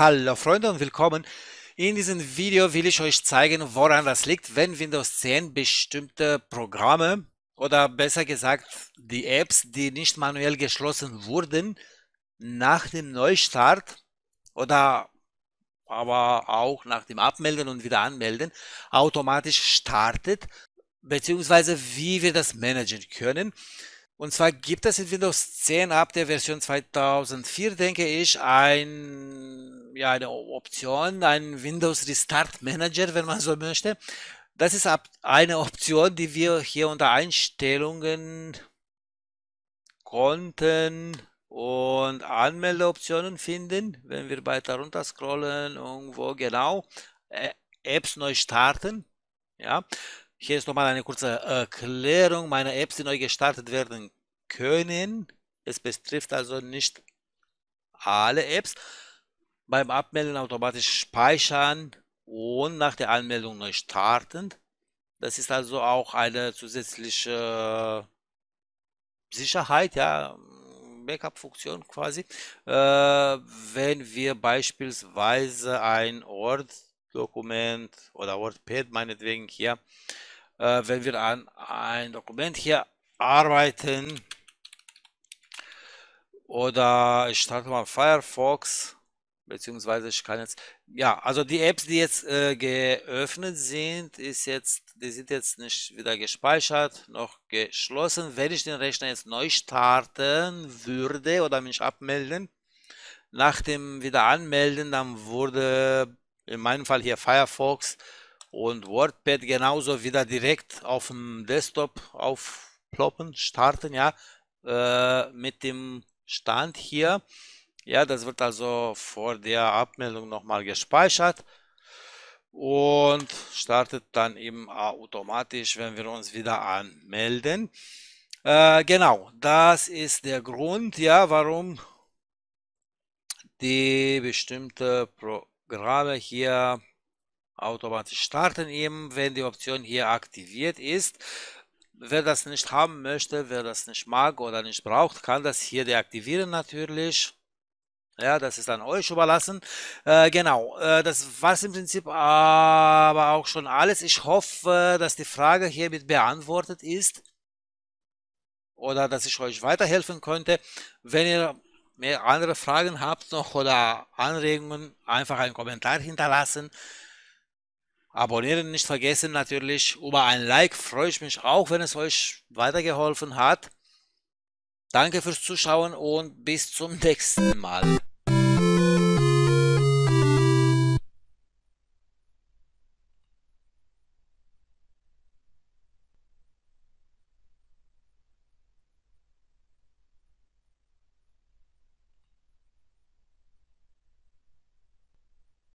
Hallo Freunde und willkommen. In diesem Video will ich euch zeigen, woran das liegt, wenn Windows 10 bestimmte Programme oder besser gesagt die Apps, die nicht manuell geschlossen wurden, nach dem Neustart oder aber auch nach dem Abmelden und wieder anmelden automatisch startet, beziehungsweise wie wir das managen können. Und zwar gibt es in Windows 10 ab der Version 2004, denke ich, ein ja, eine Option, ein Windows Restart Manager, wenn man so möchte. Das ist eine Option, die wir hier unter Einstellungen Konten und Anmeldeoptionen finden. Wenn wir weiter runter scrollen, irgendwo genau, Apps neu starten. Ja, hier ist nochmal eine kurze Erklärung meine Apps, die neu gestartet werden können. Es betrifft also nicht alle Apps beim Abmelden automatisch speichern und nach der Anmeldung neu starten. Das ist also auch eine zusätzliche Sicherheit, ja, Backup-Funktion quasi. Äh, wenn wir beispielsweise ein Word-Dokument oder WordPad meinetwegen hier, äh, wenn wir an ein Dokument hier arbeiten oder ich starte mal Firefox beziehungsweise ich kann jetzt, ja, also die Apps, die jetzt äh, geöffnet sind, ist jetzt, die sind jetzt nicht wieder gespeichert noch geschlossen. Wenn ich den Rechner jetzt neu starten würde oder mich abmelden, nach dem wieder anmelden, dann wurde in meinem Fall hier Firefox und WordPad genauso wieder direkt auf dem Desktop aufploppen, starten, ja, äh, mit dem Stand hier. Ja, das wird also vor der Abmeldung nochmal gespeichert und startet dann eben automatisch, wenn wir uns wieder anmelden. Äh, genau, das ist der Grund, ja, warum die bestimmte Programme hier automatisch starten, eben wenn die Option hier aktiviert ist. Wer das nicht haben möchte, wer das nicht mag oder nicht braucht, kann das hier deaktivieren natürlich. Ja, das ist dann euch überlassen. Äh, genau, äh, das war es im Prinzip aber auch schon alles. Ich hoffe, dass die Frage hiermit beantwortet ist oder dass ich euch weiterhelfen konnte. Wenn ihr mehr andere Fragen habt noch oder Anregungen, einfach einen Kommentar hinterlassen. Abonnieren nicht vergessen natürlich. Über ein Like freue ich mich auch, wenn es euch weitergeholfen hat. Danke fürs Zuschauen und bis zum nächsten Mal.